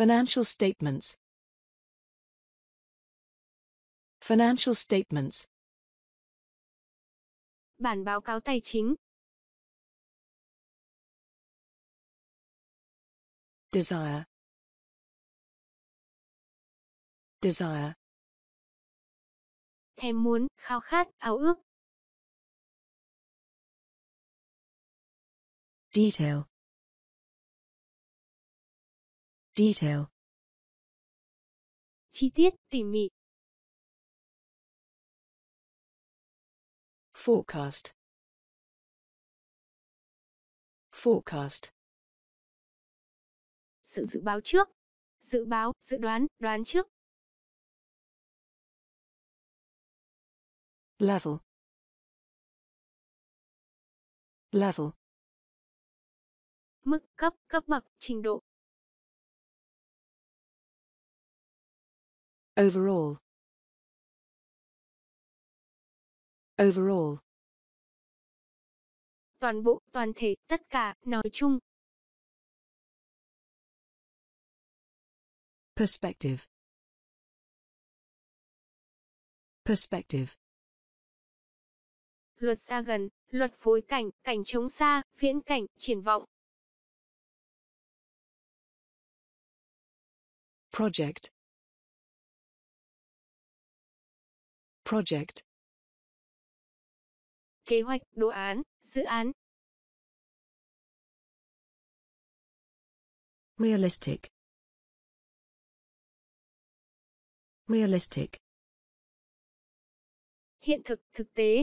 Financial statements. Financial statements. Bản báo cáo tài chính. Desire. Desire. Thèm muốn, khao khát, ao ước. Detail. Detail. Chi tiết, tỉ mỉ. Forecast. Forecast. Sự dự báo trước. Dự báo, dự đoán, đoán trước. Level. Level. Mức cấp, cấp bậc, trình độ. Overall. Overall. Toàn bộ, toàn thể, tất cả, nói chung. Perspective. Perspective. Luật xa gần, luật phối cảnh, cảnh chống xa, viễn cảnh, triển vọng. Project. project kế hoạch đồ án dự án realistic realistic hiện thực thực tế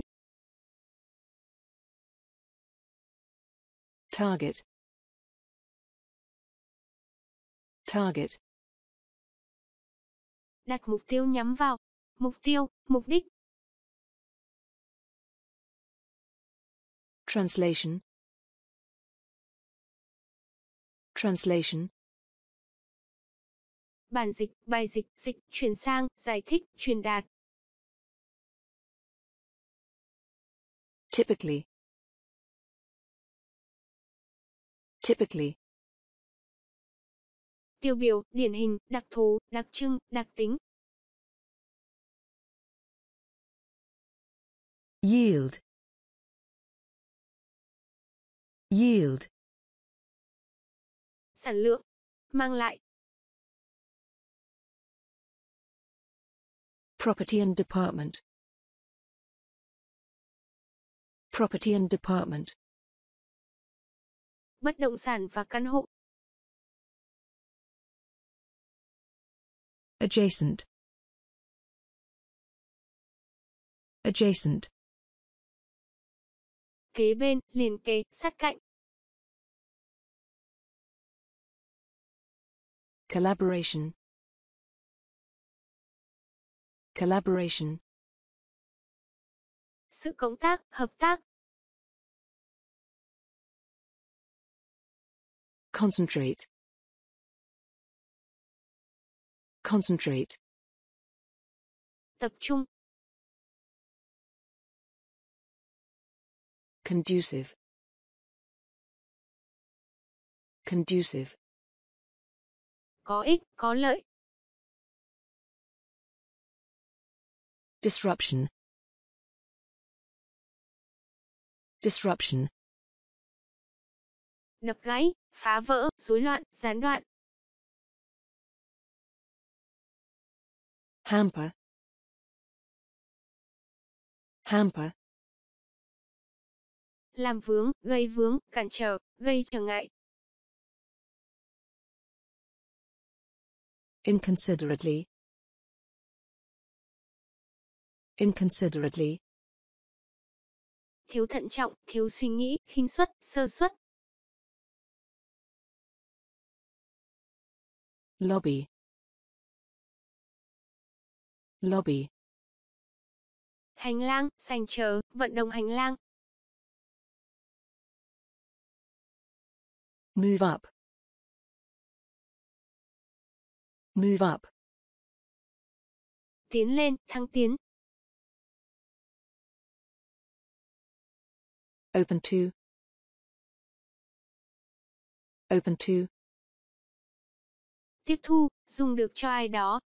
target target đặt mục tiêu nhắm vào mục tiêu, mục đích. Translation Translation Bản dịch, bài dịch, dịch, chuyển sang, giải thích, truyền đạt. Typically Typically Tiêu biểu, điển hình, đặc thù, đặc trưng, đặc tính, Yield. Yield. Sản lượng. Mang lại. Property and Department. Property and Department. Bất động sản và căn hộ. Adjacent. Adjacent. kế bên, liền kế, sát cạnh. Collaboration Collaboration Sự cộng tác, hợp tác. Concentrate Concentrate Tập trung conducive conducive có ích có lợi disruption disruption đập gãy phá vỡ rối loạn gián đoạn hamper hamper làm vướng, gây vướng, cản trở, gây trở ngại. Inconsiderately. Inconsiderately. Thiếu thận trọng, thiếu suy nghĩ, khinh suất, sơ suất. Lobby. Lobby. Hành lang, sành chờ, vận động hành lang, Move up. Move up. Tiến lên, thăng tiến. Open to. Open to. Tiếp thu, dùng được cho ai đó.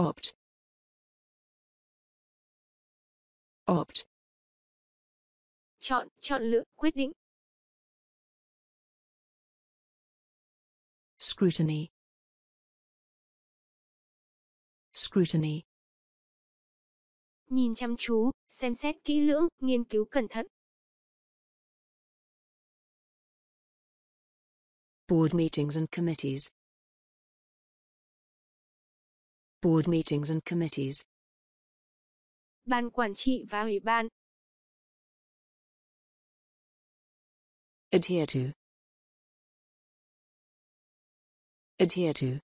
Opt. Opt. Chọn, chọn lựa, quyết định. Scrutiny. Scrutiny. Nhìn chăm chú, xem xét kỹ lưỡng, nghiên cứu cẩn thận. Board meetings and committees. Board meetings and committees. Ban quản trị và ủy ban, adhere to adhere to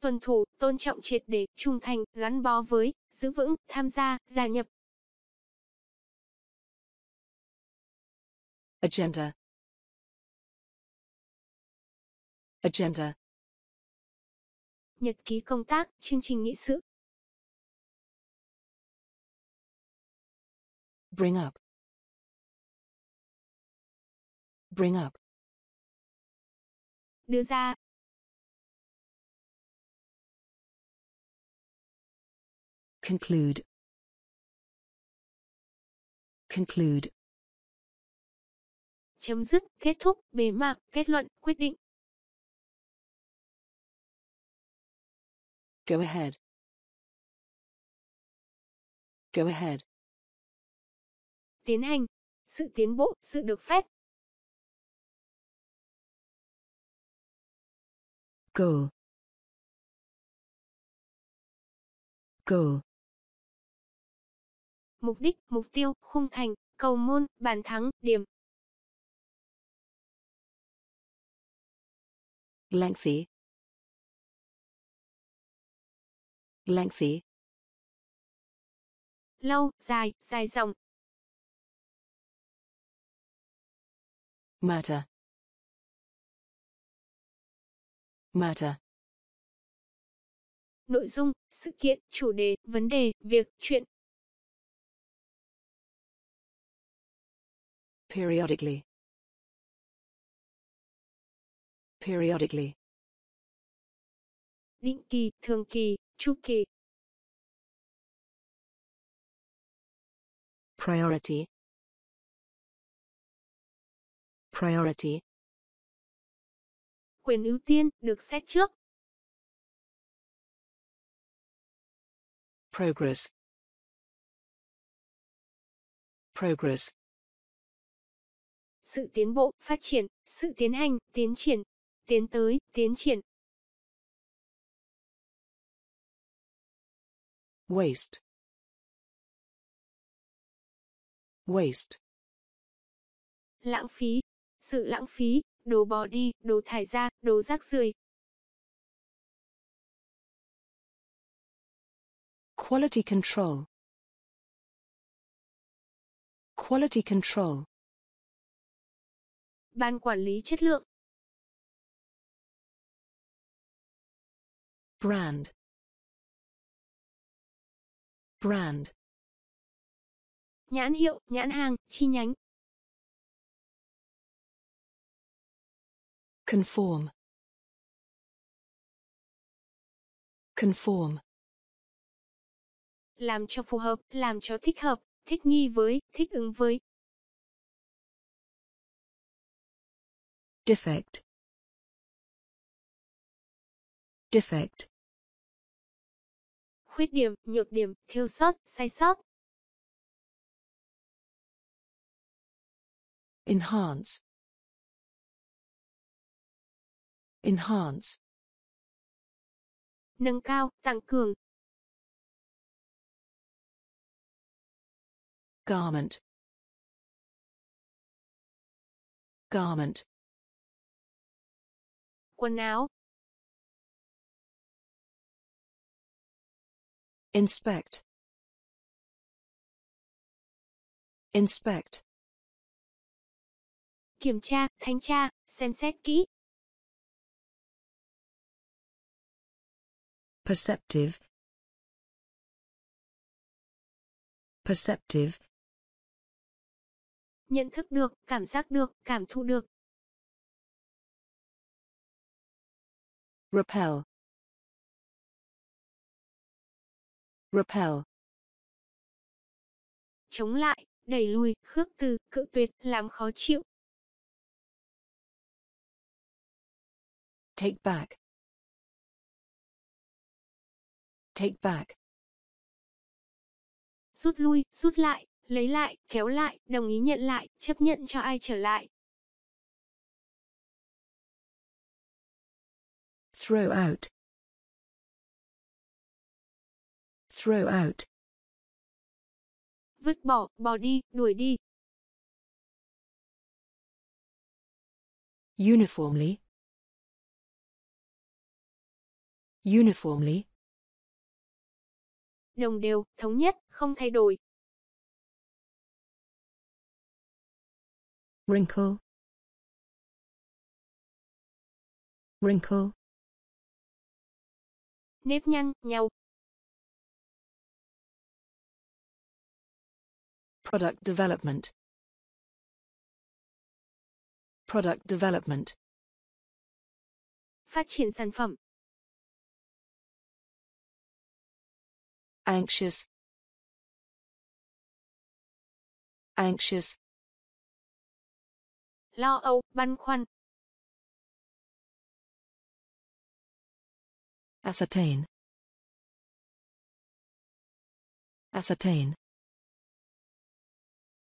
tuân thủ tôn trọng triệt để trung thành gắn bó với giữ vững tham gia gia nhập agenda agenda nhật ký công tác chương trình nghị sự bring up Bring up. Đưa ra. Conclude. Conclude. Chấm dứt, kết thúc, bế mạc, kết luận, quyết định. Go ahead. Go ahead. Tiến hành. Sự tiến bộ, sự được phép, cờ cờ mục đích mục tiêu khung thành cầu môn bàn thắng điểm lãng phí lãng phí lâu dài dài dòng matter matter nội dung sự kiện chủ đề vấn đề việc chuyện periodically periodically định kỳ thường kỳ chu kỳ priority priority quyền ưu tiên được xét trước. Progress. Progress. Sự tiến bộ, phát triển, sự tiến hành, tiến triển, tiến tới, tiến triển. Waste. Waste. Lãng phí, sự lãng phí, đồ bỏ đi, đồ thải ra, đồ rác rưởi. Quality control. Quality control. Ban quản lý chất lượng. Brand. Brand. Nhãn hiệu, nhãn hàng, chi nhánh, Conform. Conform. Làm cho phù hợp, làm cho thích hợp, thích nghi với, thích ứng với. Defect. Defect. Khuyết điểm, nhược điểm, thiếu sót, sai sót. Enhance. enhance nâng cao tăng cường garment garment quần áo inspect inspect kiểm tra thanh tra xem xét kỹ perceptive perceptive nhận thức được cảm giác được cảm thụ được repel repel chống lại đẩy lùi khước từ cự tuyệt làm khó chịu take back Take back. Rút lui, rút lại, lấy lại, kéo lại, đồng ý nhận lại, chấp nhận cho ai trở lại. Throw out. Throw out. Vứt bỏ, bỏ đi, đuổi đi. Uniformly. Uniformly đồng đều, thống nhất, không thay đổi. Wrinkle Wrinkle Nếp nhăn, nhau. Product development Product development Phát triển sản phẩm anxious anxious lo âu băn khoăn ascertain ascertain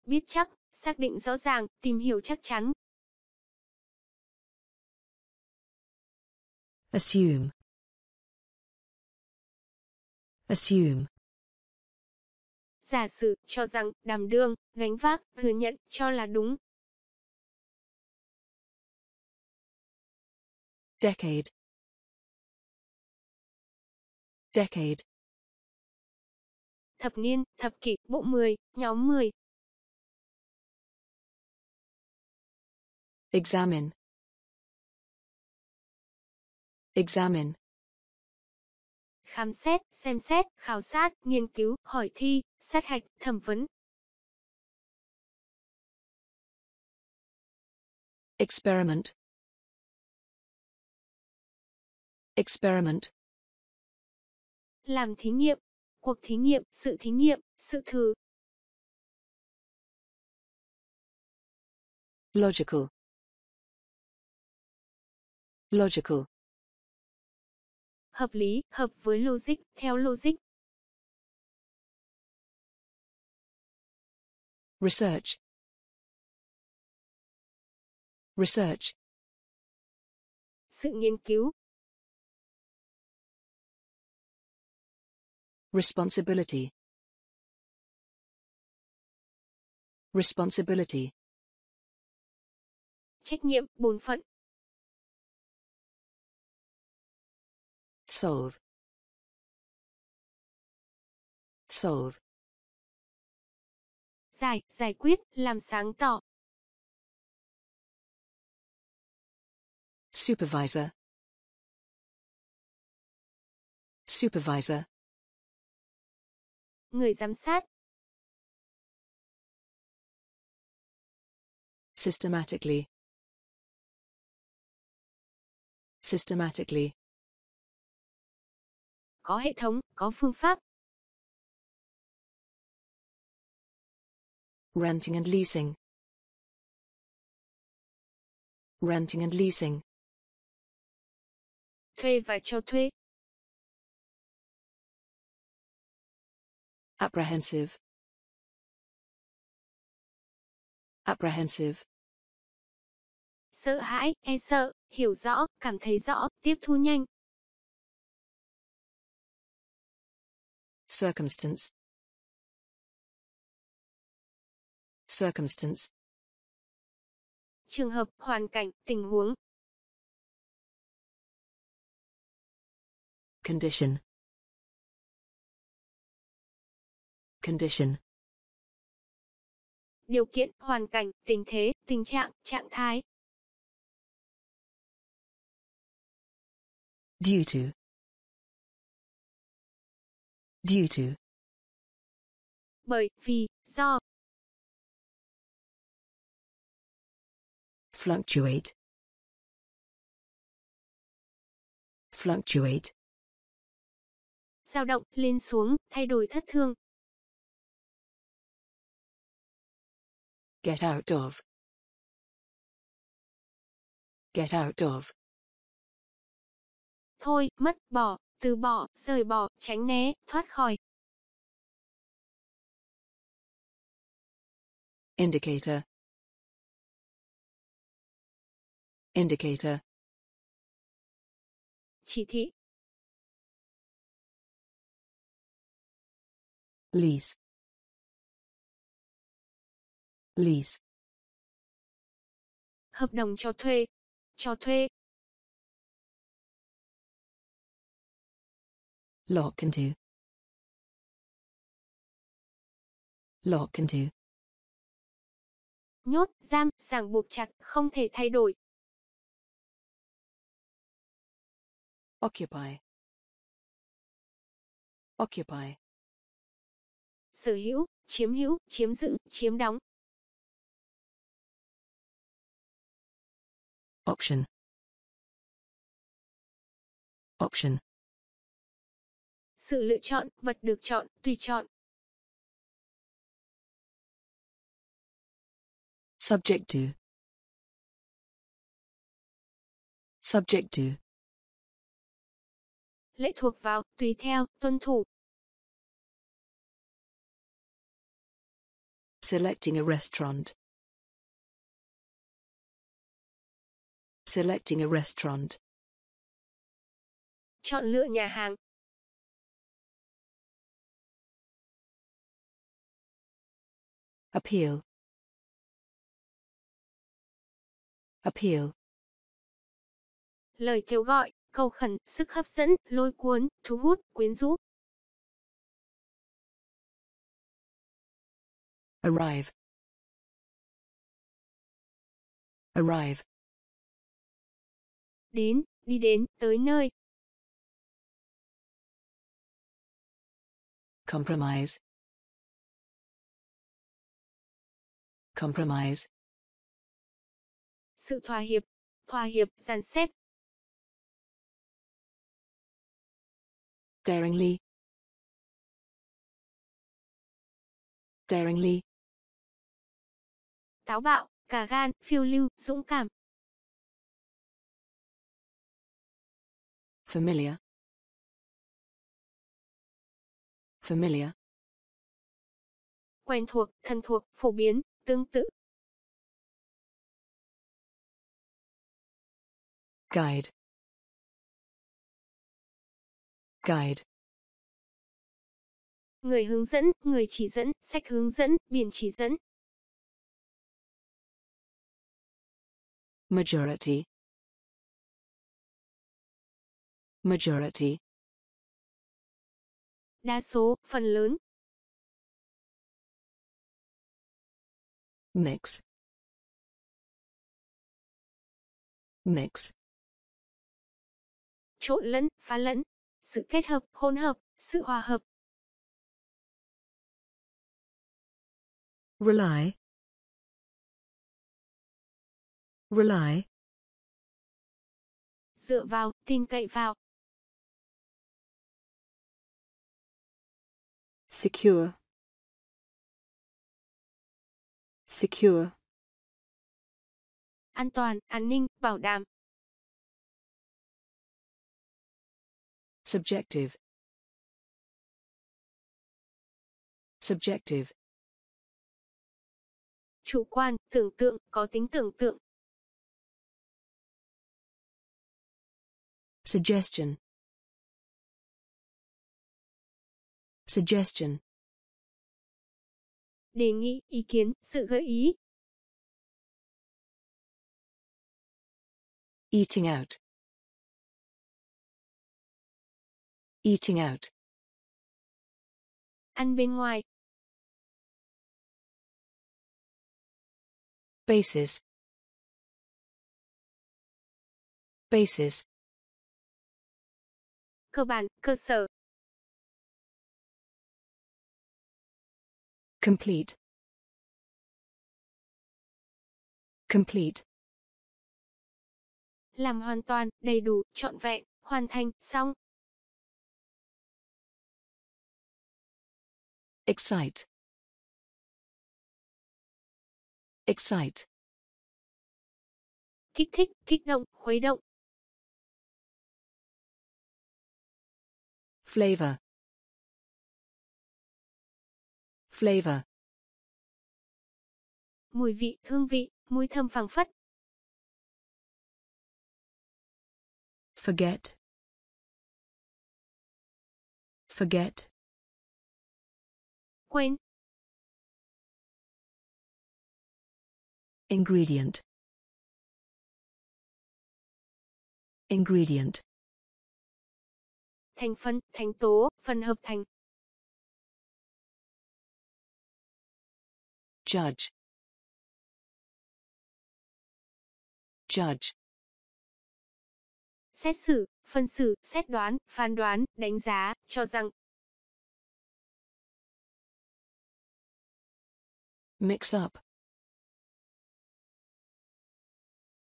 biết chắc xác định rõ ràng tìm hiểu chắc chắn assume Assume. Giả sử, cho rằng, đàm đương, gánh vác, thừa nhận, cho là đúng. Decade. Decade. Thập niên, thập kỷ, bộ 10, nhóm 10. Examine. Examine khám xét, xem xét, khảo sát, nghiên cứu, hỏi thi, sát hạch, thẩm vấn. Experiment Experiment Làm thí nghiệm, cuộc thí nghiệm, sự thí nghiệm, sự thử. Logical Logical hợp lý, hợp với logic, theo logic. Research Research Sự nghiên cứu Responsibility Responsibility Trách nhiệm, bổn phận solve, solve, giải giải quyết làm sáng tỏ supervisor supervisor người giám sát systematically systematically có hệ thống, có phương pháp. Renting and leasing. Renting and leasing. Thuê và cho thuê. Apprehensive. Apprehensive. Sợ hãi, e sợ, hiểu rõ, cảm thấy rõ, tiếp thu nhanh, circumstance circumstance trường hợp hoàn cảnh tình huống condition condition điều kiện hoàn cảnh tình thế tình trạng trạng thái due to Due to. Bởi vì, do. Fluctuate. Fluctuate. Dao động, lên xuống, thay đổi thất thường Get out of. Get out of. Thôi, mất, bỏ từ bỏ, rời bỏ, tránh né, thoát khỏi. Indicator Indicator Chỉ thị Lease Lease Hợp đồng cho thuê Cho thuê lock into lock into nhốt giam ràng buộc chặt không thể thay đổi occupy occupy sở hữu chiếm hữu chiếm giữ chiếm đóng option option sự lựa chọn, vật được chọn, tùy chọn. Subject to. Subject to. Lệ thuộc vào, tùy theo, tuân thủ. Selecting a restaurant. Selecting a restaurant. Chọn lựa nhà hàng. appeal appeal lời kêu gọi cầu khẩn sức hấp dẫn lôi cuốn thu hút quyến rũ arrive arrive đến đi đến tới nơi compromise Compromise. Sự thỏa hiệp, thỏa hiệp, dàn xếp. Daringly. Daringly. Táo bạo, cả gan, phiêu lưu, dũng cảm. Familiar. Familiar quen thuộc, thân thuộc, phổ biến tương tự. Guide. Guide. Người hướng dẫn, người chỉ dẫn, sách hướng dẫn, biển chỉ dẫn. Majority. Majority. Đa số, phần lớn. mix mix trộn lẫn pha lẫn sự kết hợp hỗn hợp sự hòa hợp rely rely dựa vào tin cậy vào secure secure. An toàn, an ninh, bảo đảm. Subjective. Subjective. Chủ quan, tưởng tượng, có tính tưởng tượng. Suggestion. Suggestion đề nghị, ý kiến, sự gợi ý. Eating out. Eating out. Ăn bên ngoài. Basis. Basis. Cơ bản, cơ sở. complete complete làm hoàn toàn đầy đủ trọn vẹn hoàn thành xong excite excite kích thích kích động khuấy động flavor Flavor. Mùi vị, hương vị, mùi thơm phảng phất. Forget. Forget. Quên. Ingredient. Ingredient. Thành phần, thành tố, phần hợp thành. Judge. Judge. Xét xử, phân xử, xét đoán, phán đoán, đánh giá, cho rằng. Mix up.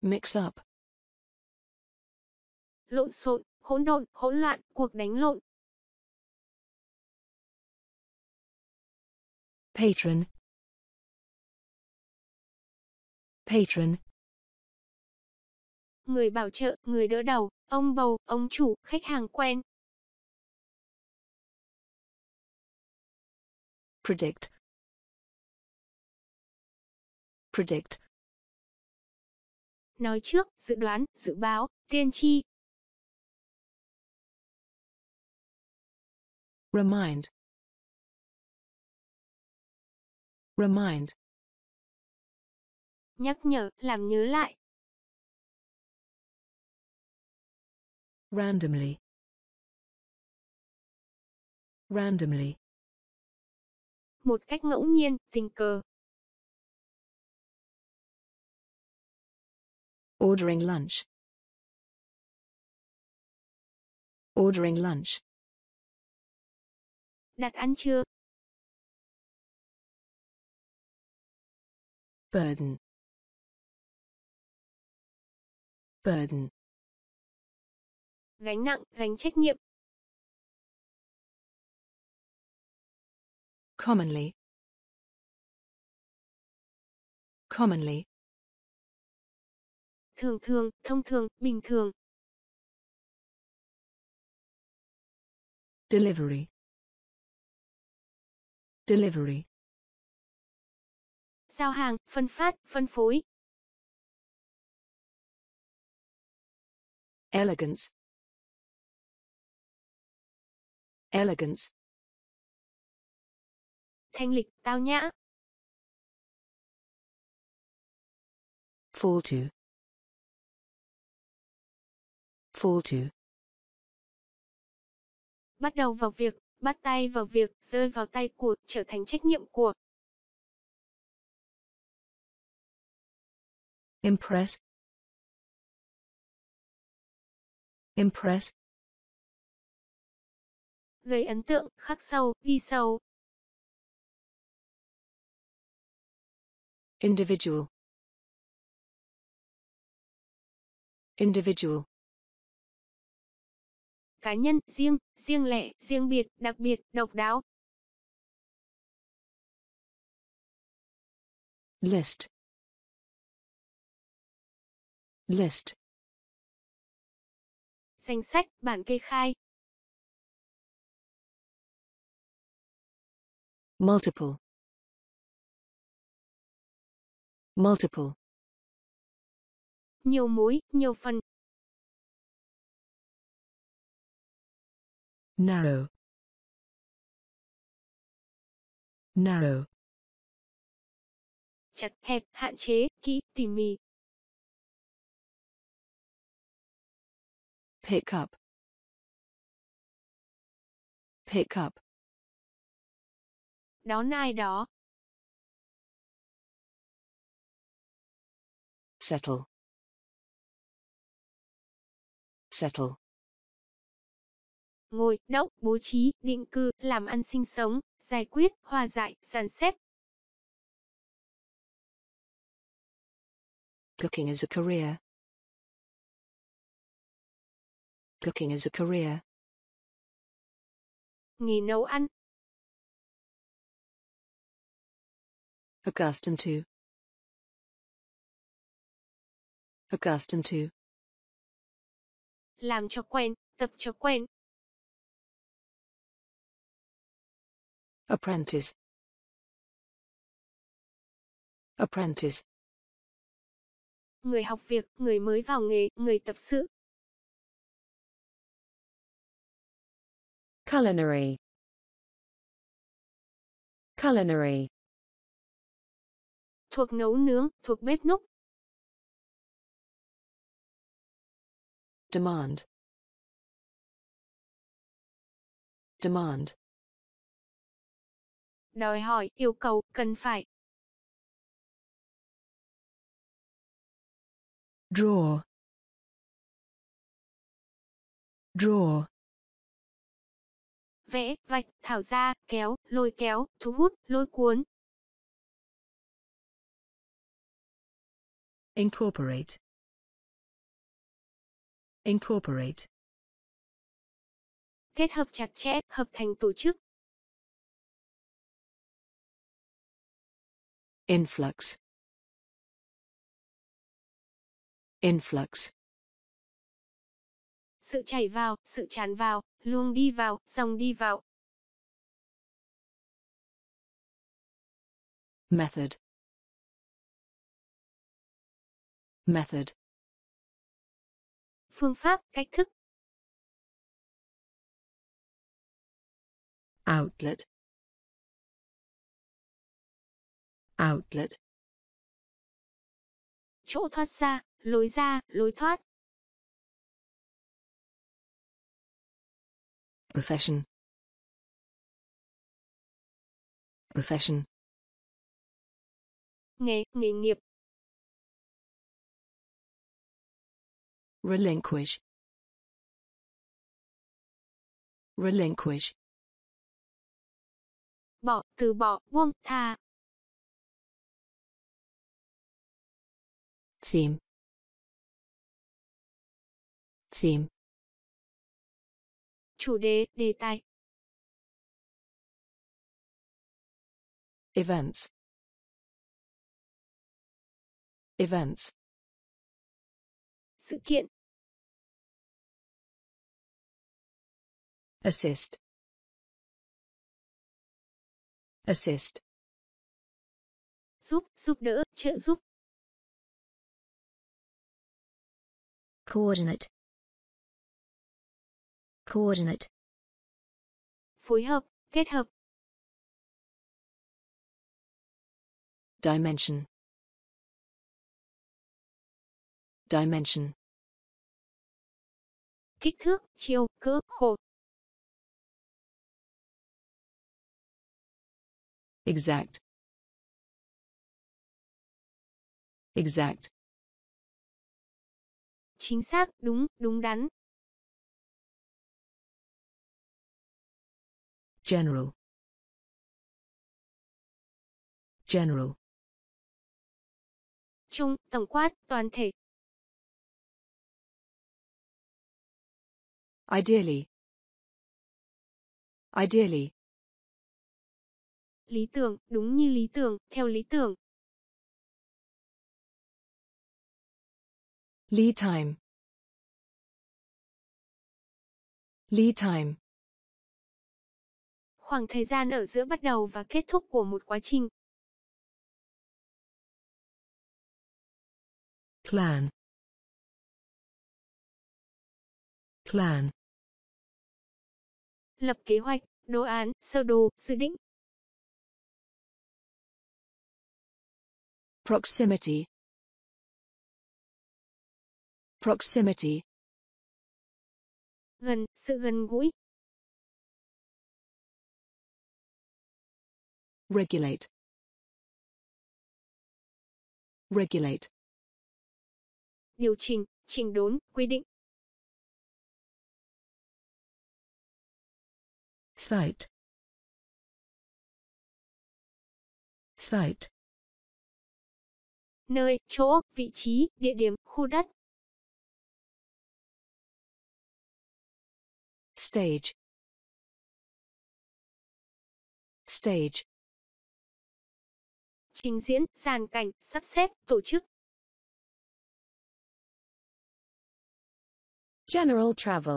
Mix up. Lộn xộn, hỗn độn, hỗn loạn, cuộc đánh lộn. Patron. patron. Người bảo trợ, người đỡ đầu, ông bầu, ông chủ, khách hàng quen. Predict. Predict. Nói trước, dự đoán, dự báo, tiên tri. Remind. Remind nhắc nhở, làm nhớ lại. Randomly. Randomly. Một cách ngẫu nhiên, tình cờ. Ordering lunch. Ordering lunch. Đặt ăn trưa. Burden. burden gánh nặng gánh trách nhiệm commonly commonly thường thường thông thường bình thường delivery delivery giao hàng phân phát phân phối elegance elegance thanh lịch tao nhã fall to fall to bắt đầu vào việc bắt tay vào việc rơi vào tay của trở thành trách nhiệm của impress impress gây ấn tượng, khắc sâu, ghi sâu. Individual Individual Cá nhân, riêng, riêng lẻ, riêng biệt, đặc biệt, độc đáo. List List Danh sách, bản kê khai. Multiple. Multiple. Nhiều mối, nhiều phần. Narrow. Narrow. Chặt hẹp, hạn chế, kỹ, tỉ mỉ, pick up pick up đón ai đó settle settle ngồi đốc bố trí định cư làm ăn sinh sống giải quyết hòa giải dàn xếp cooking is a career Cooking as a career. Nghề nấu ăn. Accustomed to. Accustomed to. Làm cho quen, tập cho quen. Apprentice. Apprentice. Người học việc, người mới vào nghề, người tập sự. Culinary Culinary Thuộc nấu nướng, thuộc bếp núc. Demand Demand Đòi hỏi, yêu cầu, cần phải. Draw Draw vẽ, vạch, thảo ra, kéo, lôi kéo, thu hút, lôi cuốn. Incorporate. Incorporate. Kết hợp chặt chẽ, hợp thành tổ chức. Influx. Influx sự chảy vào, sự tràn vào, luông đi vào, dòng đi vào. Method Method Phương pháp, cách thức. Outlet Outlet Chỗ thoát ra, lối ra, lối thoát. profession profession nghề nghề nghiệp relinquish relinquish bỏ từ bỏ buông tha theme theme Chủ đề, đề tài. Events. Events. Sự kiện. Assist. Assist. Giúp, giúp đỡ, trợ giúp. Coordinate. Coordinate. Phối hợp, kết hợp. Dimension. Dimension. Kích thước, chiều, cỡ, khổ. Exact. Exact. Chính xác, đúng, đúng đắn. General. General. Trung, tổng quát, toàn thể. Ideally. Ideally. Lý tưởng, đúng như lý tưởng, theo lý tưởng. Lead time. Lead time khoảng thời gian ở giữa bắt đầu và kết thúc của một quá trình. Plan. Plan. Lập kế hoạch, đồ án, sơ đồ, dự định. Proximity. Proximity. Gần, sự gần gũi, regulate regulate điều chỉnh chỉnh đốn quy định site site nơi chỗ vị trí địa điểm khu đất stage stage trình diễn, dàn cảnh, sắp xếp, tổ chức. General travel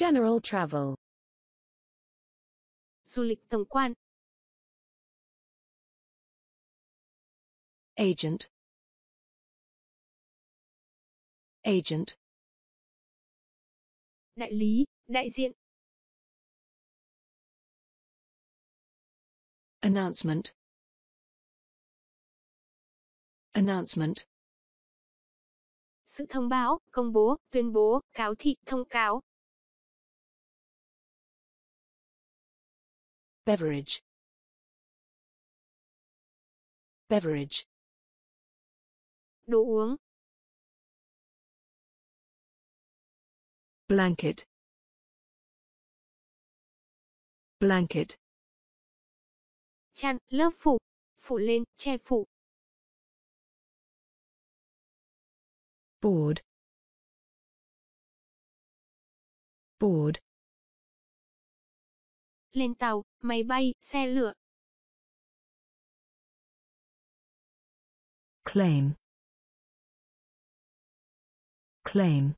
General travel Du lịch tổng quan Agent Agent Đại lý, đại diện Announcement. Announcement. Sự thông báo, công bố, tuyên bố, cáo thị, thông cáo. Beverage. Beverage. Đồ uống. Blanket. Blanket. chăn, lớp phủ, phủ lên, che phủ. Board. Board. Lên tàu, máy bay, xe lửa. Claim. Claim.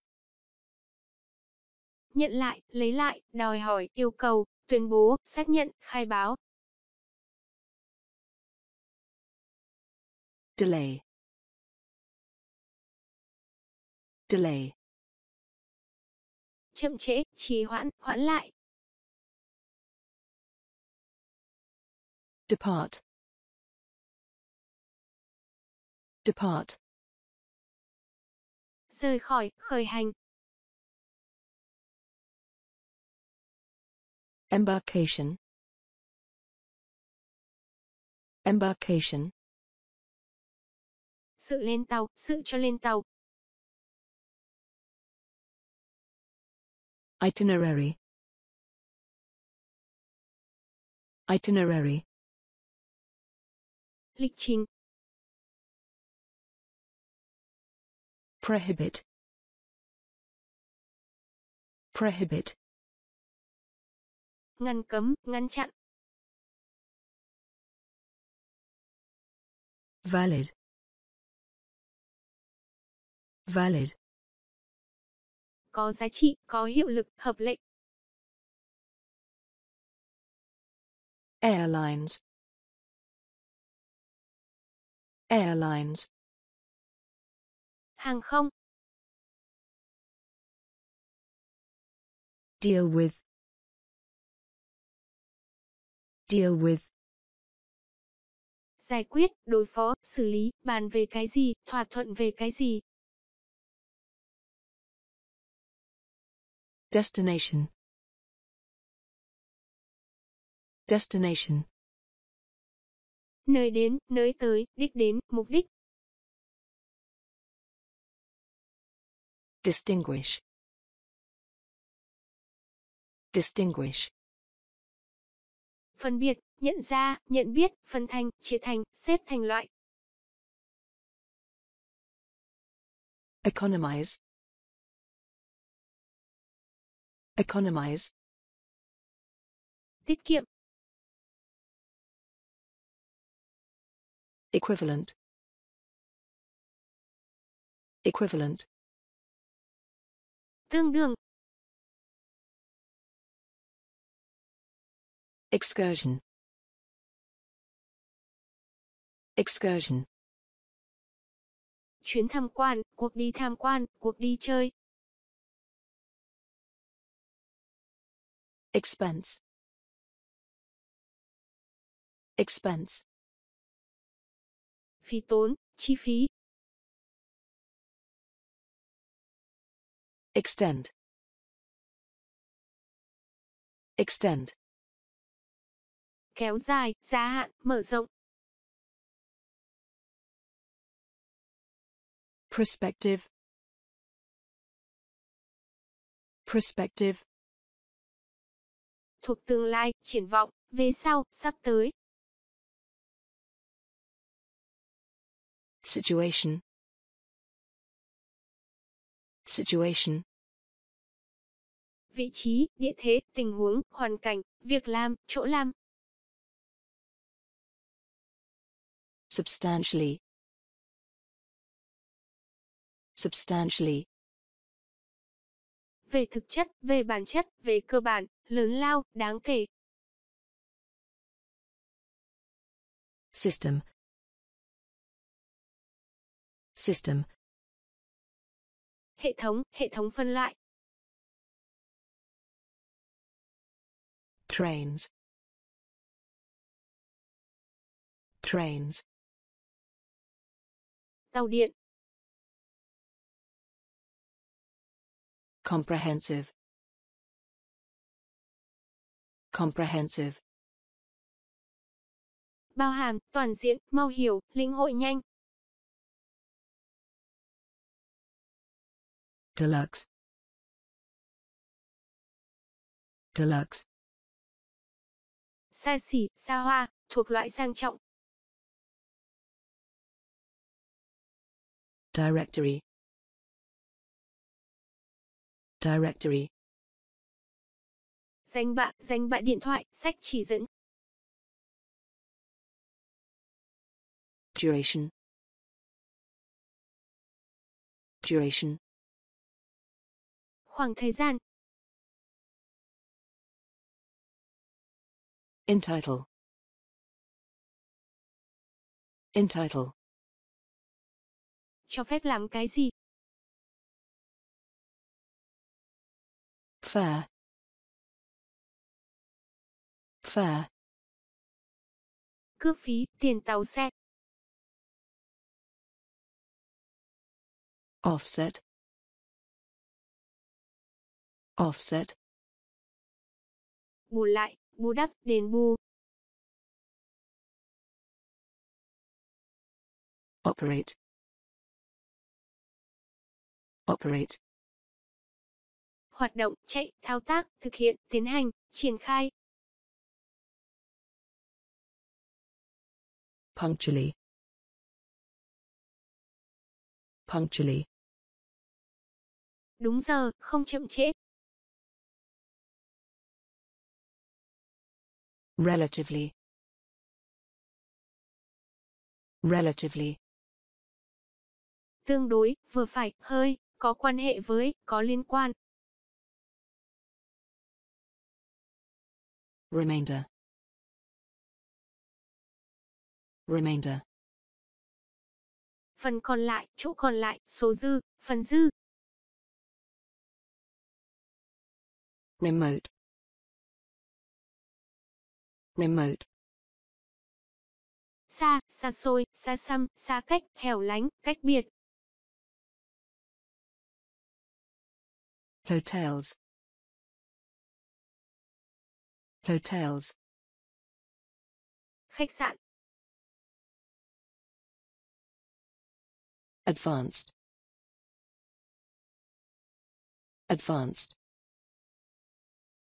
Nhận lại, lấy lại, đòi hỏi, yêu cầu, tuyên bố, xác nhận, khai báo, delay delay chậm trễ trì hoãn hoãn lại depart depart rời khỏi khởi hành embarkation embarkation sự lên tàu, sự cho lên tàu. Itinerary Itinerary Lịch trình Prohibit Prohibit Ngăn cấm, ngăn chặn valid valid có giá trị có hiệu lực hợp lệ airlines airlines hàng không deal with deal with giải quyết, đối phó, xử lý, bàn về cái gì, thỏa thuận về cái gì. Destination. Destination. Nơi đến, nơi tới, đích đến, mục đích. Distinguish. Distinguish. Phân biệt, nhận ra, nhận biết, phân thành, chia thành, xếp thành loại. Economize. Economize. Tiết kiệm. Equivalent. Equivalent. Tương đương. Excursion. Excursion. Chuyến tham quan, cuộc đi tham quan, cuộc đi chơi. expense expense phí tốn chi phí extend extend kéo dài gia hạn mở rộng perspective perspective thuộc tương lai, triển vọng, về sau, sắp tới. Situation Situation Vị trí, địa thế, tình huống, hoàn cảnh, việc làm, chỗ làm. Substantially Substantially về thực chất, về bản chất, về cơ bản, lớn lao, đáng kể. System System Hệ thống, hệ thống phân loại. Trains Trains Tàu điện comprehensive comprehensive bao hàm toàn diện mau hiểu lĩnh hội nhanh deluxe deluxe xa xỉ xa hoa thuộc loại sang trọng directory Directory. Danh bạ, danh bạ điện thoại, sách chỉ dẫn. Duration. Duration. Khoảng thời gian. Entitle. Entitle. Cho phép làm cái gì? phả phả cước phí tiền tàu xe offset offset bù lại bù đắp đền bù operate operate hoạt động, chạy, thao tác, thực hiện, tiến hành, triển khai. Punctually. Punctually. Đúng giờ, không chậm trễ. Relatively. Relatively. Tương đối, vừa phải, hơi, có quan hệ với, có liên quan, remainder remainder phần còn lại chỗ còn lại số dư phần dư remote remote xa xa xôi xa xăm xa cách hẻo lánh cách biệt hotels Hotels. Khách sạn. Advanced. Advanced.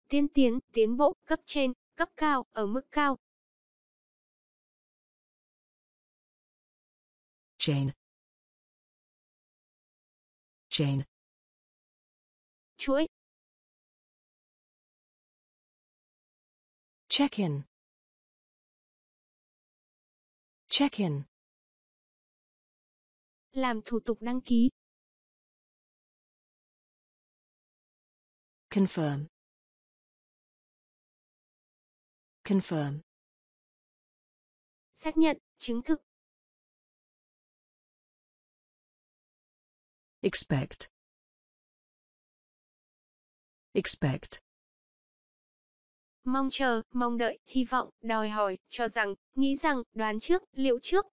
Tiên tiến, tiến bộ, cấp trên, cấp cao, ở mức cao. Chain. Chain. Chuỗi, Check-in. Check-in. Làm thủ tục đăng ký. Confirm. Confirm. Xác nhận, chứng thực. Expect. Expect. Mong chờ, mong đợi, hy vọng, đòi hỏi, cho rằng, nghĩ rằng, đoán trước, liệu trước.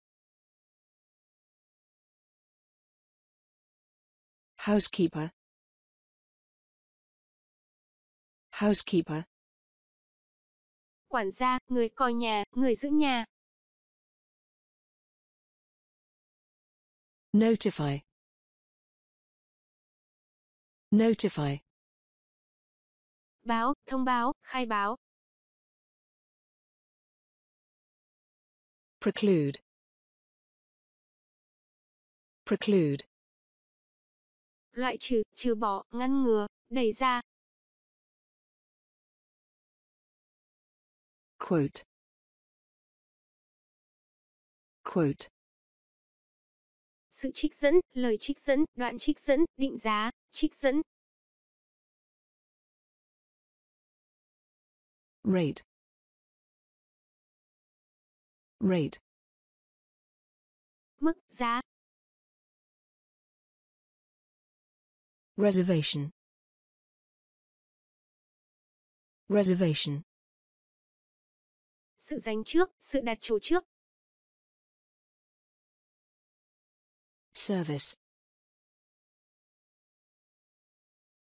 Housekeeper. Housekeeper. Quản gia, người coi nhà, người giữ nhà. Notify. Notify. Báo, thông báo, khai báo. Preclude. Preclude. Loại trừ, trừ bỏ, ngăn ngừa, đẩy ra. Quote. Quote sự trích dẫn, lời trích dẫn, đoạn trích dẫn, định giá, trích dẫn. rate rate mức giá reservation reservation sự dành trước sự đặt chỗ trước service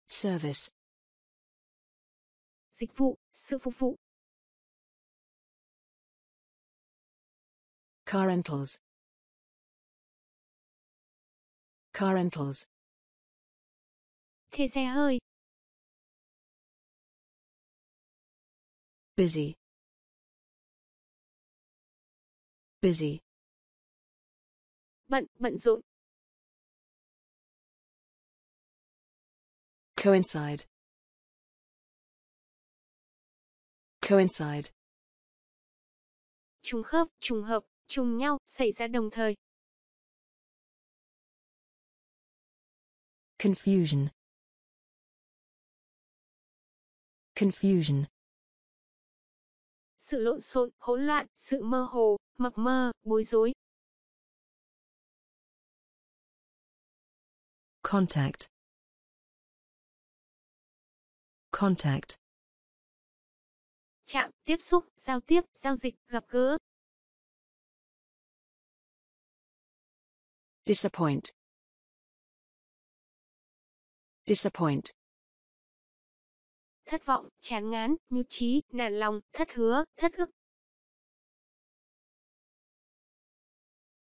service dịch vụ, sự phục vụ. Car rentals. Car rentals. Thuê xe hơi. Busy. Busy. Bận, bận rộn. Coincide. coincide trùng khớp trùng hợp trùng nhau xảy ra đồng thời confusion confusion sự lộn xộn hỗn loạn sự mơ hồ mập mờ bối rối contact contact chạm, tiếp xúc, giao tiếp, giao dịch, gặp gỡ. Disappoint. Disappoint. Thất vọng, chán ngán, nhu trí, nản lòng, thất hứa, thất ức.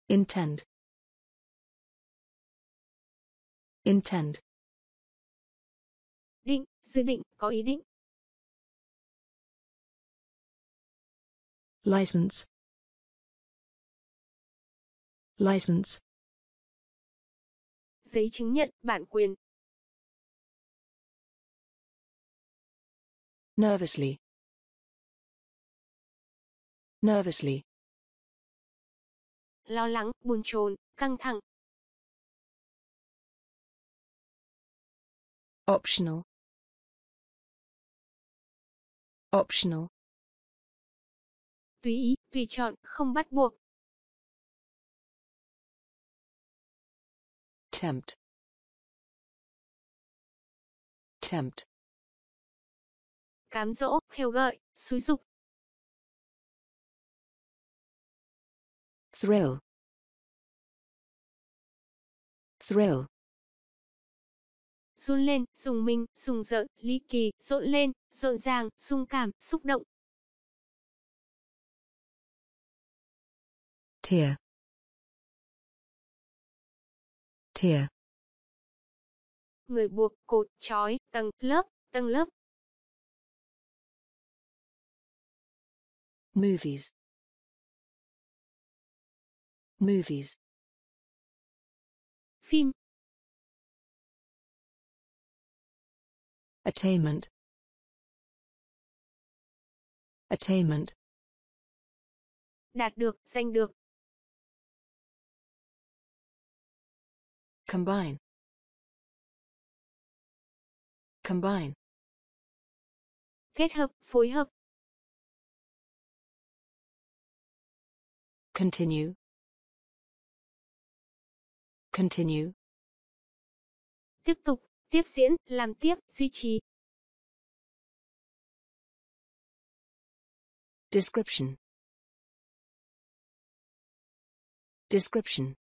Intend. Intend. Định, dự định, có ý định. license license giấy chứng nhận bản quyền nervously nervously lo lắng buồn chồn căng thẳng optional optional tùy ý, tùy chọn, không bắt buộc. Tempt. Tempt. Cám dỗ, khêu gợi, xúi dục. Thrill. Thrill. Run lên, dùng mình, dùng dợ, ly kỳ, rộn lên, rộn ràng, dung cảm, xúc động, Tier. Tier. Người buộc, cột, chói tầng, lớp, tầng lớp. Movies. Movies. Phim. Attainment. Attainment. Đạt được, giành được. Combine. Combine. Kết hợp, phối hợp. Continue. Continue. Tiếp tục, tiếp diễn, làm tiếp, duy trì. Description. Description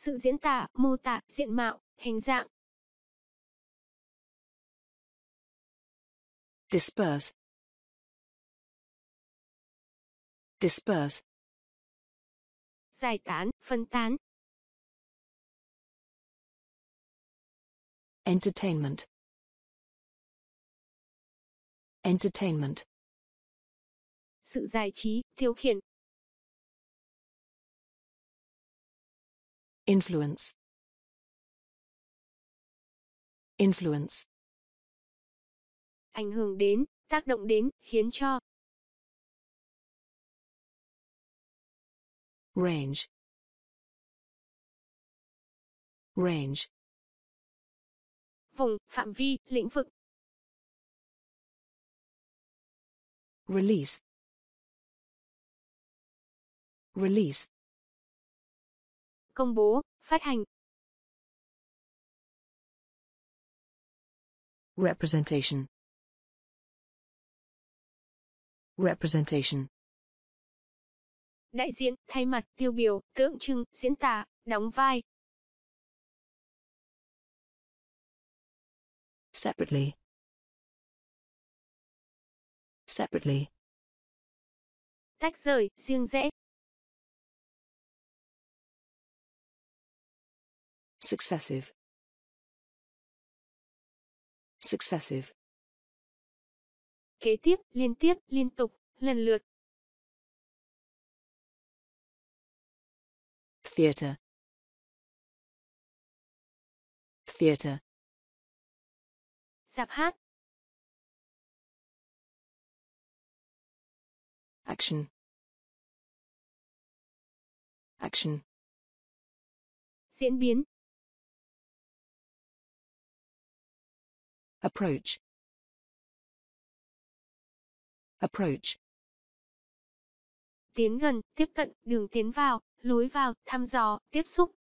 sự diễn tả, mô tả, diện mạo, hình dạng. Disperse. Disperse. Giải tán, phân tán. Entertainment. Entertainment. Sự giải trí, thiếu khiển, Influence. Influence. Ảnh hưởng đến, tác động đến, khiến cho. Range. Range. Vùng, phạm vi, lĩnh vực. Release. Release công bố, phát hành. Representation Representation Đại diện, thay mặt, tiêu biểu, tượng trưng, diễn tả, đóng vai. Separately Separately Tách rời, riêng rẽ, successive successive kế tiếp liên tiếp liên tục lần lượt theater theater dạp hát action action diễn biến approach approach tiến gần tiếp cận đường tiến vào lối vào thăm dò tiếp xúc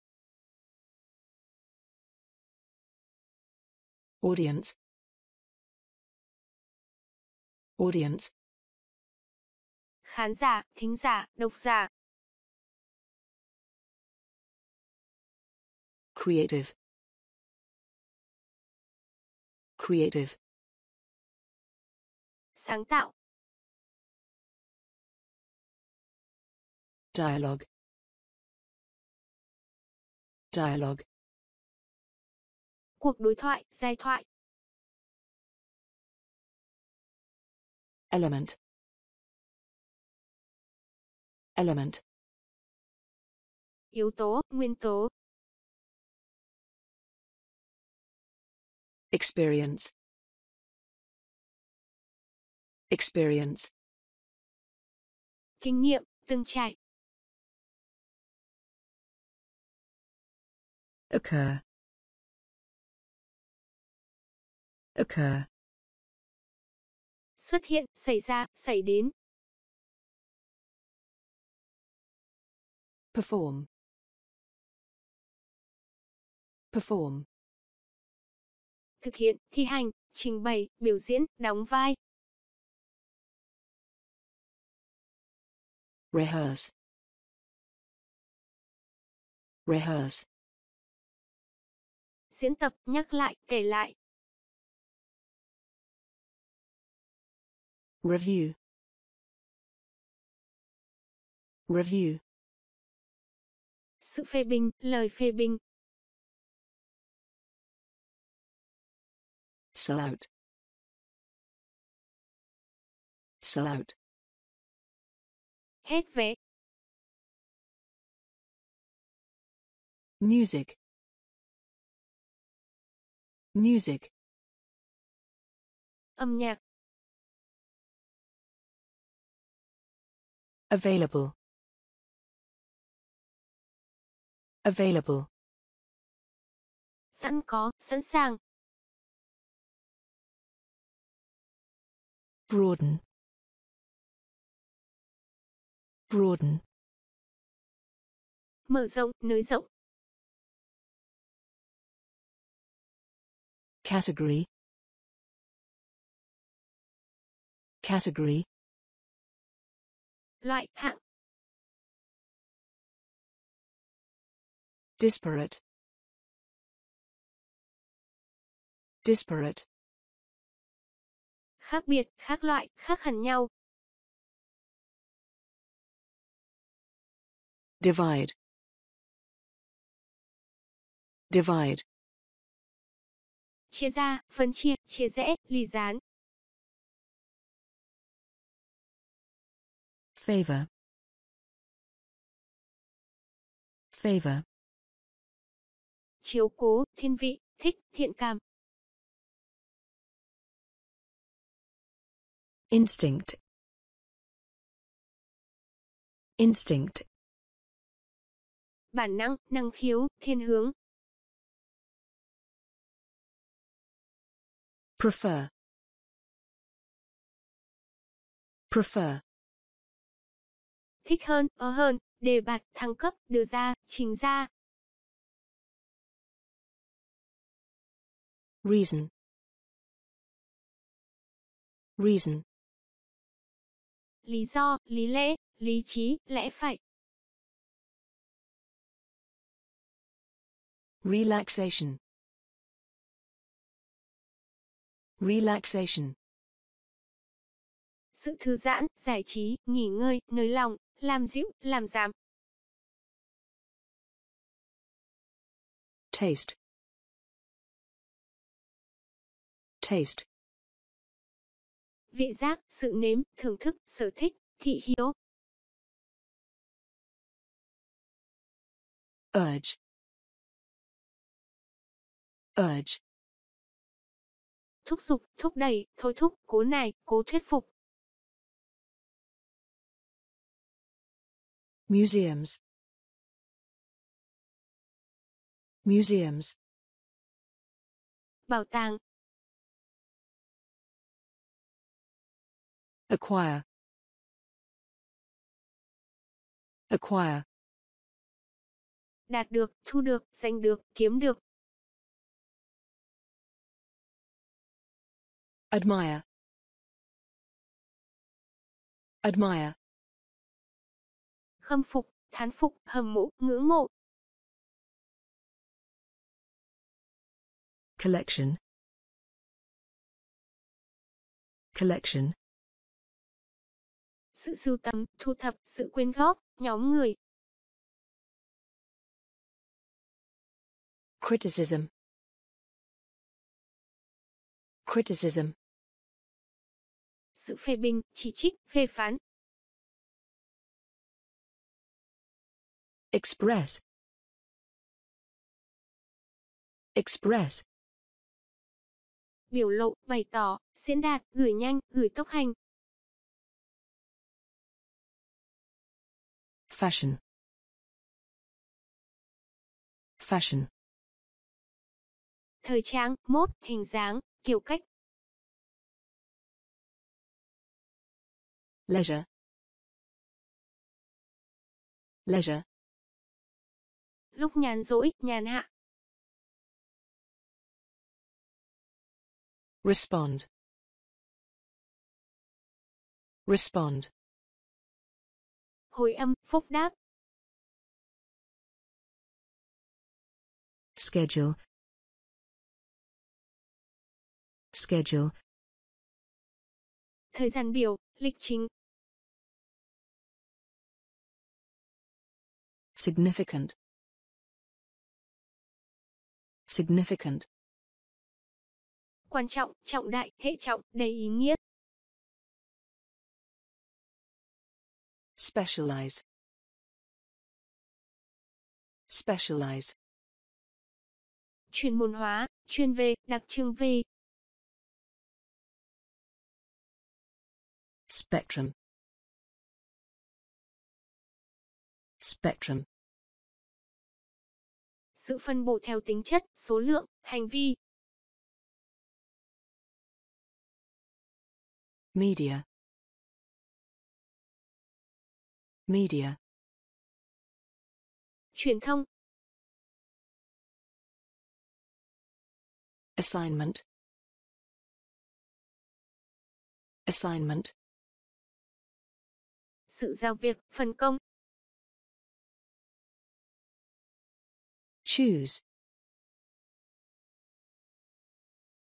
audience audience khán giả thính giả độc giả creative creative sáng tạo dialogue dialogue cuộc đối thoại giai thoại element element yếu tố nguyên tố experience experience kinh nghiệm từng trải occur occur xuất hiện xảy ra xảy đến perform perform thực hiện, thi hành, trình bày, biểu diễn, đóng vai. Rehearse. Rehearse. Diễn tập, nhắc lại, kể lại. Review. Review. Sự phê bình, lời phê bình, sell out sell out Hết về. Music. Music. Âm nhạc. Available. Available. Sẵn có, sẵn sàng. broaden broaden mở rộng nới rộng category category loại hạng disparate disparate khác biệt, khác loại, khác hẳn nhau. Divide. Divide. Chia ra, phân chia, chia rẽ, lì gián. Favor. Favor. Chiếu cố, thiên vị, thích, thiện cảm. instinct instinct bản năng năng khiếu thiên hướng prefer prefer thích hơn ở hơn đề bạt thăng cấp đưa ra trình ra reason reason lý do, lý lẽ, lý trí, lẽ phải. Relaxation Relaxation Sự thư giãn, giải trí, nghỉ ngơi, nới lòng, làm dịu, làm giảm. Taste Taste vị giác, sự nếm, thưởng thức, sở thích, thị hiếu. Urge. Urge. Thúc giục, thúc đẩy, thôi thúc, cố nài, cố thuyết phục. Museums. Museums. Bảo tàng, Acquire. Acquire. Đạt được, thu được, giành được, kiếm được. Admire. Admire. Khâm phục, thán phục, hâm mộ, ngưỡng mộ. Collection. Collection sự sưu tầm, thu thập, sự quyên góp, nhóm người. Criticism Criticism Sự phê bình, chỉ trích, phê phán. Express Express Biểu lộ, bày tỏ, diễn đạt, gửi nhanh, gửi tốc hành, Fashion. Fashion. Thời trang, mốt, hình dáng, kiểu cách. Leisure. Leisure. Lúc nhàn rỗi, nhàn hạ. Respond. Respond. Hồi âm, phúc đáp. Schedule. Schedule. Thời gian biểu, lịch trình. Significant. Significant. Quan trọng, trọng đại, hệ trọng, đầy ý nghĩa. Specialize. Specialize. Chuyên môn hóa, chuyên về, đặc trưng về. Spectrum. Spectrum. Sự phân bổ theo tính chất, số lượng, hành vi. Media. Media. Truyền thông. Assignment. Assignment. Sự giao việc, phân công. Choose.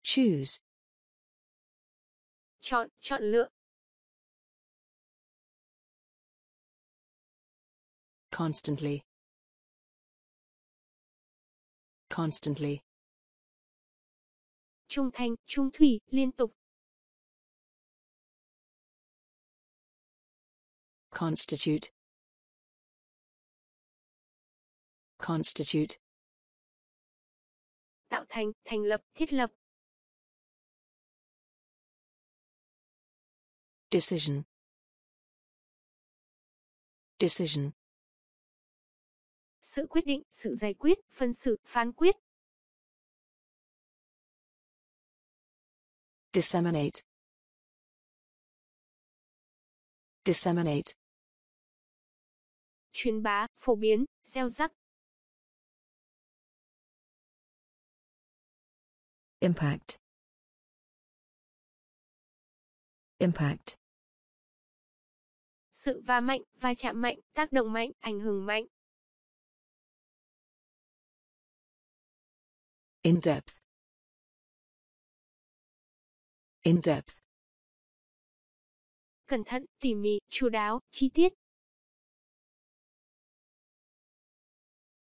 Choose. Chọn, chọn lựa. Constantly. Constantly. Trung thành, trung thủy, liên tục. Constitute. Constitute. Tạo thành, thành lập, thiết lập. Decision. Decision. sự quyết định, sự giải quyết, phân sự, phán quyết. Disseminate. Disseminate. Truyền bá, phổ biến, gieo rắc. Impact. Impact. Sự va mạnh, va chạm mạnh, tác động mạnh, ảnh hưởng mạnh. In depth. In depth. Cẩn thận, tỉ mỉ, chu đáo, chi tiết.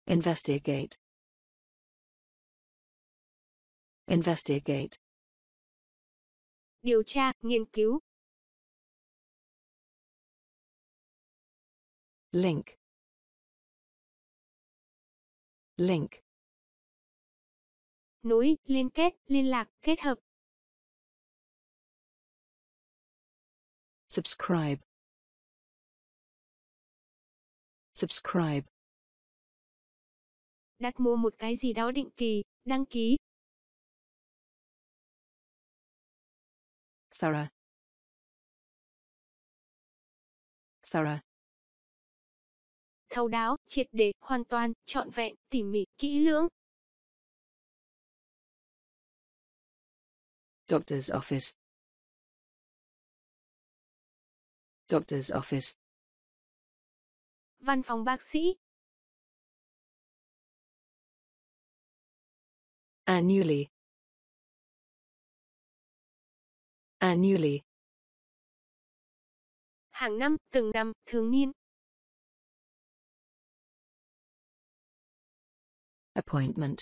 Investigate. Investigate. Điều tra, nghiên cứu. Link. Link nối, liên kết, liên lạc, kết hợp. Subscribe. Subscribe. Đặt mua một cái gì đó định kỳ, đăng ký. Thorough. Thorough thấu đáo, triệt để, hoàn toàn, trọn vẹn, tỉ mỉ, kỹ lưỡng. Doctor's office. Doctor's office. Văn phòng bác sĩ. Annually. Annually. Hàng năm, từng năm, thường niên. Appointment.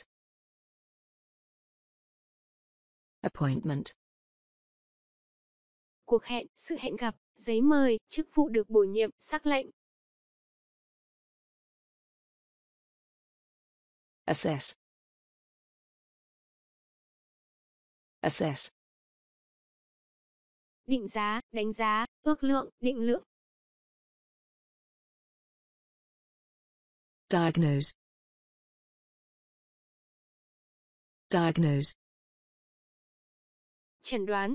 appointment. Cuộc hẹn, sự hẹn gặp, giấy mời, chức vụ được bổ nhiệm, sắc lệnh. Assess. Assess. Định giá, đánh giá, ước lượng, định lượng. Diagnose. Diagnose. Chẩn đoán.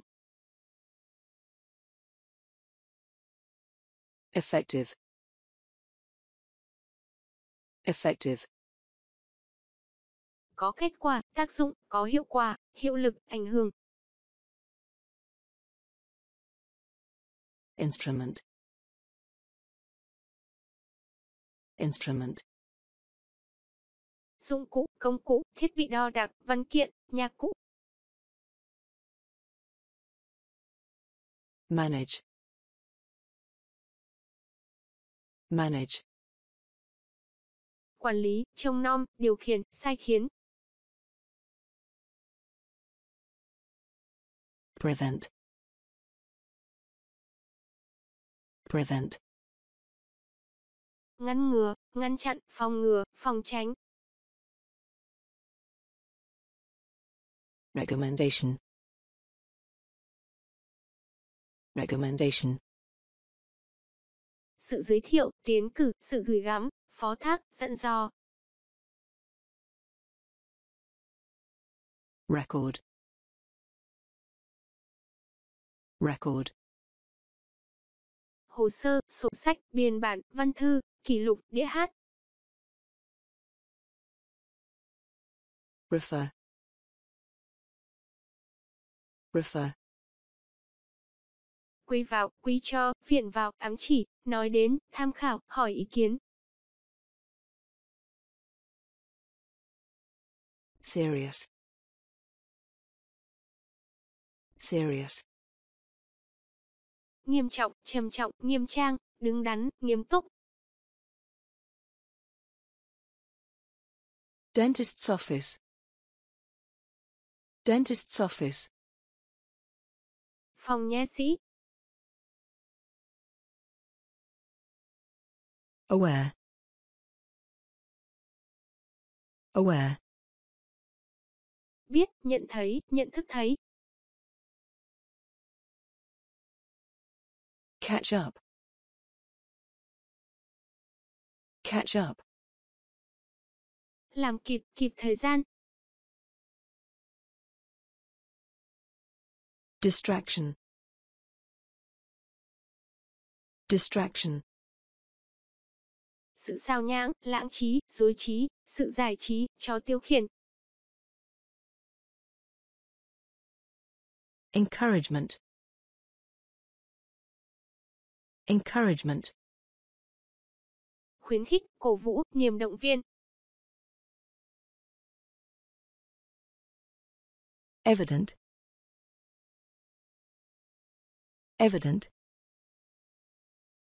Effective. Effective. Có kết quả, tác dụng, có hiệu quả, hiệu lực, ảnh hưởng. Instrument. Instrument. Dụng cụ, công cụ, thiết bị đo đạc, văn kiện, nhạc cụ, manage manage quản lý trông nom điều khiển sai khiến prevent prevent ngăn ngừa ngăn chặn phòng ngừa phòng tránh recommendation recommendation. Sự giới thiệu, tiến cử, sự gửi gắm, phó thác, dặn dò. Record. Record. Hồ sơ, sổ sách, biên bản, văn thư, kỷ lục, đĩa hát. Refer. Refer quy vào, quy cho, viện vào, ám chỉ, nói đến, tham khảo, hỏi ý kiến. Serious. Serious. Nghiêm trọng, trầm trọng, nghiêm trang, đứng đắn, nghiêm túc. Dentist's office. Dentist's office. Phòng nha sĩ, aware aware à? à? biết nhận thấy nhận thức thấy catch up catch up làm kịp kịp thời gian distraction distraction sự sao nhãng, lãng trí, dối trí, sự giải trí, cho tiêu khiển. Encouragement Encouragement Khuyến khích, cổ vũ, niềm động viên. Evident Evident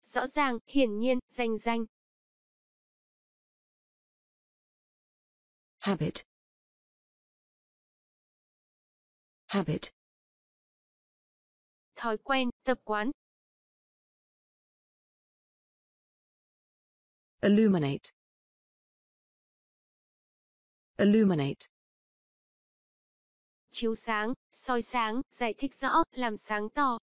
rõ ràng, hiển nhiên, danh danh. habit habit thói quen tập quán illuminate illuminate chiếu sáng soi sáng giải thích rõ làm sáng tỏ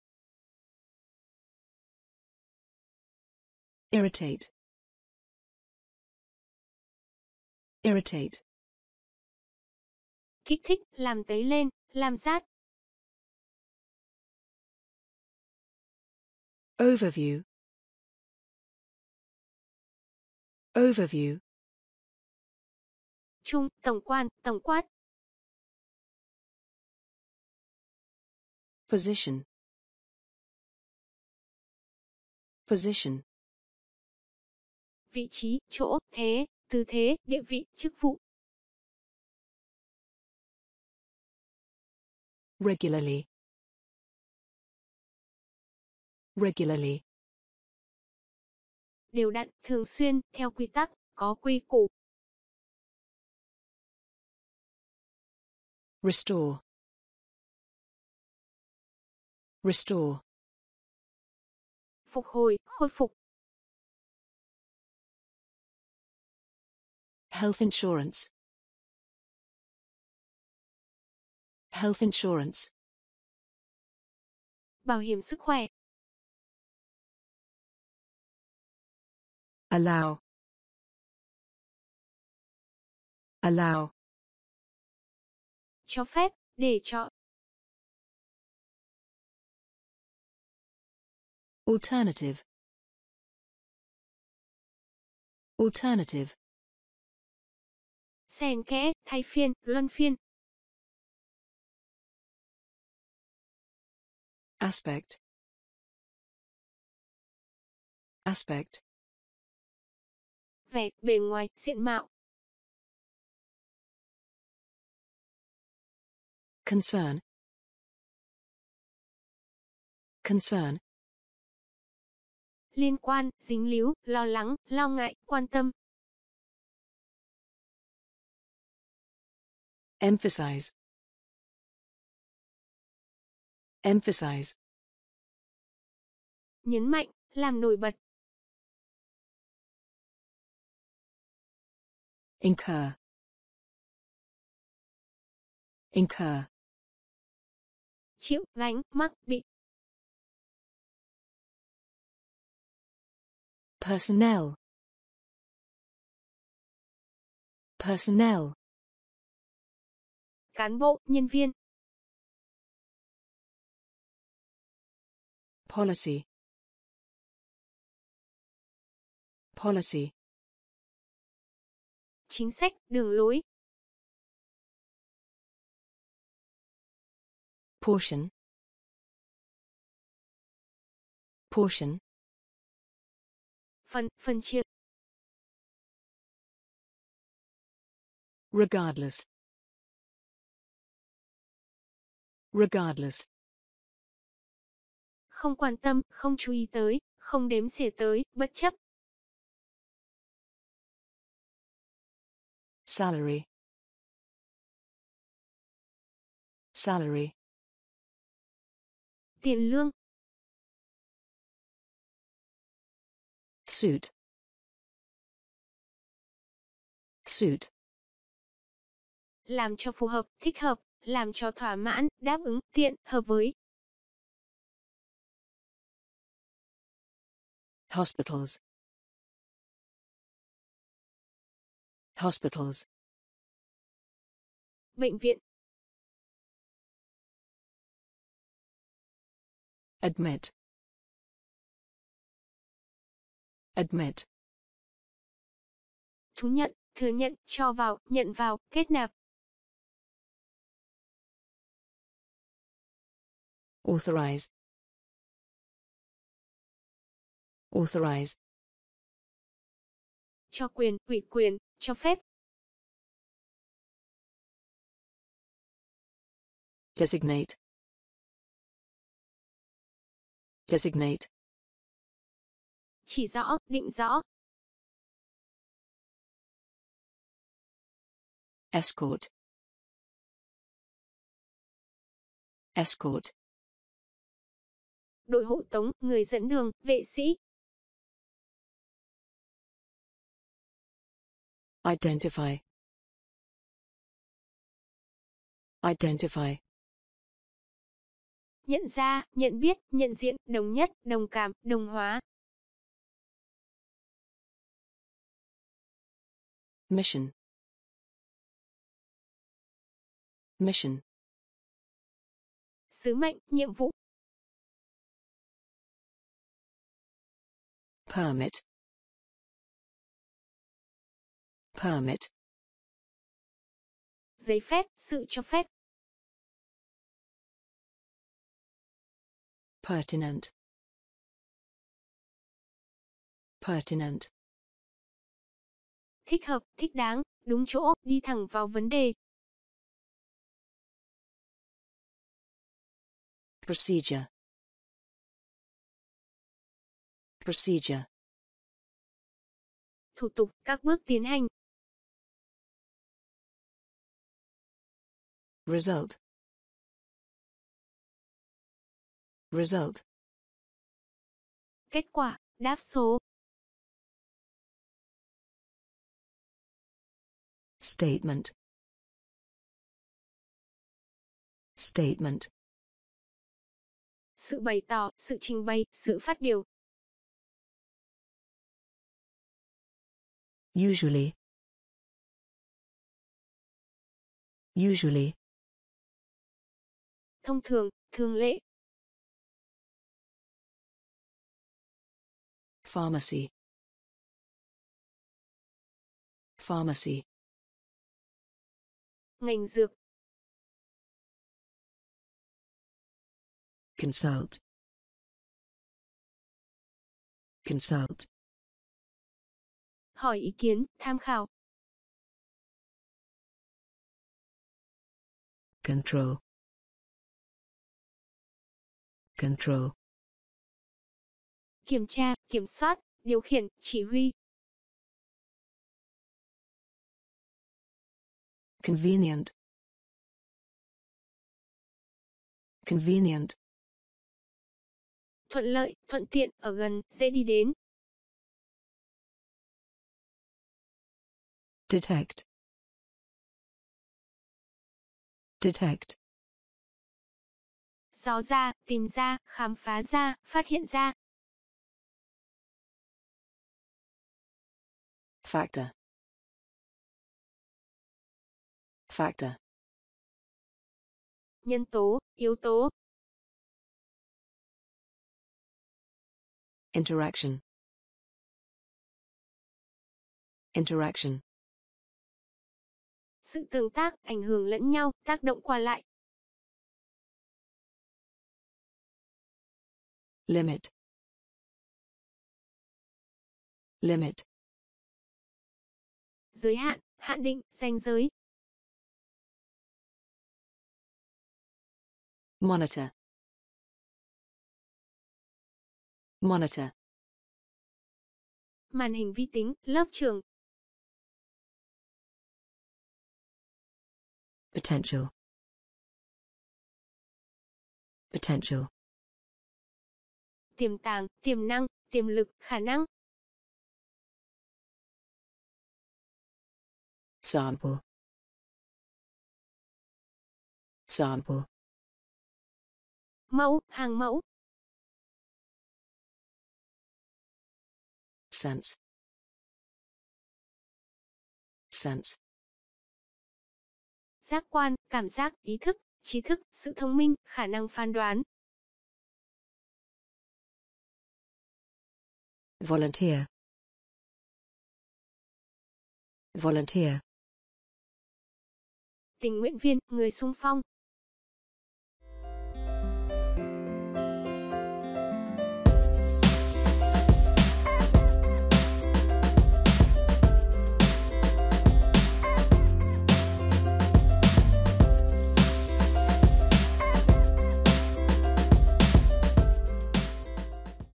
irritate irritate kích thích, làm tấy lên, làm rát. Overview Overview Trung, tổng quan, tổng quát. Position Position Vị trí, chỗ, thế, tư thế, địa vị, chức vụ, regularly regularly đều đặn thường xuyên theo quy tắc có quy củ restore restore phục hồi khôi phục health insurance health insurance. Bảo hiểm sức khỏe. Allow. Allow. Cho phép, để cho. Alternative. Alternative. Xen kẽ, thay phiên, luân phiên, aspect aspect vẻ bề ngoài diện mạo concern concern liên quan dính líu lo lắng lo ngại quan tâm emphasize Emphasize. Nhấn mạnh, làm nổi bật. Incur. Incur. Chịu, gánh, mắc, bị. Personnel. Personnel. Cán bộ, nhân viên. policy policy chính sách đường lối portion portion phần phần chia regardless regardless không quan tâm, không chú ý tới, không đếm xỉa tới, bất chấp. Salary Salary Tiền lương Suit Suit Làm cho phù hợp, thích hợp, làm cho thỏa mãn, đáp ứng, tiện, hợp với, hospitals hospitals bệnh viện admit admit thú nhận thừa nhận cho vào nhận vào kết nạp authorize authorize cho quyền, ủy quyền, cho phép. designate designate chỉ rõ, định rõ. escort escort đội hộ tống, người dẫn đường, vệ sĩ. Identify. Identify. Nhận ra, nhận biết, nhận diện, đồng nhất, đồng cảm, đồng hóa. Mission. Mission. Sứ mệnh, nhiệm vụ. Permit. Permit. Giấy phép, sự cho phép. Pertinent. Pertinent. Thích hợp, thích đáng, đúng chỗ, đi thẳng vào vấn đề. Procedure. Procedure. Thủ tục, các bước tiến hành, Result. Result. Kết quả, đáp số. Statement. Statement. Sự bày tỏ, sự trình bày, sự phát biểu. Usually. Usually. thông thường, thường lệ, Pharmacy. Pharmacy. Ngành dược. Consult. Consult. Hỏi ý kiến, tham khảo. Control. Control. Kiểm tra, kiểm soát, điều khiển, chỉ huy. Convenient. Convenient. Thuận lợi, thuận tiện, ở gần, dễ đi đến. Detect. Detect dò ra, tìm ra, khám phá ra, phát hiện ra. Factor. Factor. Nhân tố, yếu tố. Interaction. Interaction. Sự tương tác, ảnh hưởng lẫn nhau, tác động qua lại, limit limit giới hạn hạn định ranh giới monitor monitor màn hình vi tính lớp trường potential potential tiềm tàng, tiềm năng, tiềm lực, khả năng. Sample. Sample. Mẫu, hàng mẫu. Sense. Sense. Giác quan, cảm giác, ý thức, trí thức, sự thông minh, khả năng phán đoán, volunteer volunteer tình nguyện viên người sung phong